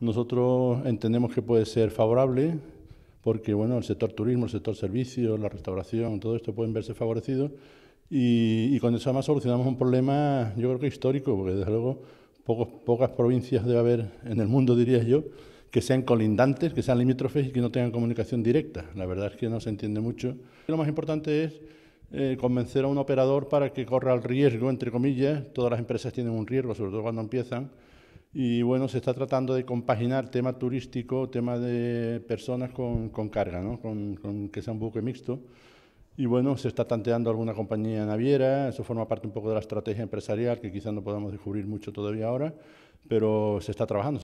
Nosotros entendemos que puede ser favorable porque bueno, el sector turismo, el sector servicios, la restauración, todo esto pueden verse favorecidos y, con eso además solucionamos un problema yo creo que histórico, porque desde luego pocas provincias debe haber en el mundo, diría yo, que sean colindantes, que sean limítrofes y que no tengan comunicación directa. La verdad es que no se entiende mucho. Lo más importante es eh, convencer a un operador para que corra el riesgo, entre comillas. Todas las empresas tienen un riesgo, sobre todo cuando empiezan y bueno, se está tratando de compaginar tema turístico, tema de personas con, carga, ¿no? con, con, que sea un buque mixto. Y bueno, se está tanteando alguna compañía naviera, eso forma parte un poco de la estrategia empresarial que quizás no podamos descubrir mucho todavía ahora, pero se está trabajando.